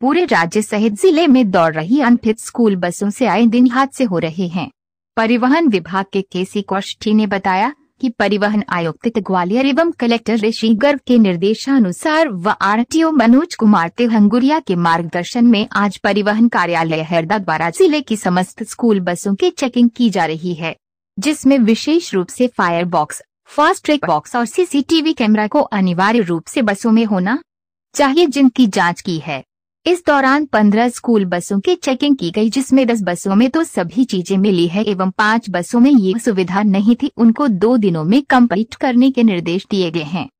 पूरे राज्य सहित जिले में दौड़ रही अनफिट स्कूल बसों से आए दिन हादसे हो रहे हैं परिवहन विभाग के केसी कौष्ठी ने बताया कि परिवहन आयुक्त ग्वालियर एवं कलेक्टर ऋषि गर्ग के निर्देशानुसार व ओ मनोज कुमार तेहंगुरिया के मार्गदर्शन में आज परिवहन कार्यालय हरदा द्वारा जिले की समस्त स्कूल बसों की चेकिंग की जा रही है जिसमे विशेष रूप ऐसी fire box fast track box और सीसीटीवी कैमरा को अनिवार्य रूप से बसों में होना चाहिए जिनकी जांच की है इस दौरान पंद्रह स्कूल बसों की चेकिंग की गई जिसमें दस बसों में तो सभी चीजें मिली है एवं पाँच बसों में ये सुविधा नहीं थी उनको दो दिनों में कम्प्लीट करने के निर्देश दिए गए हैं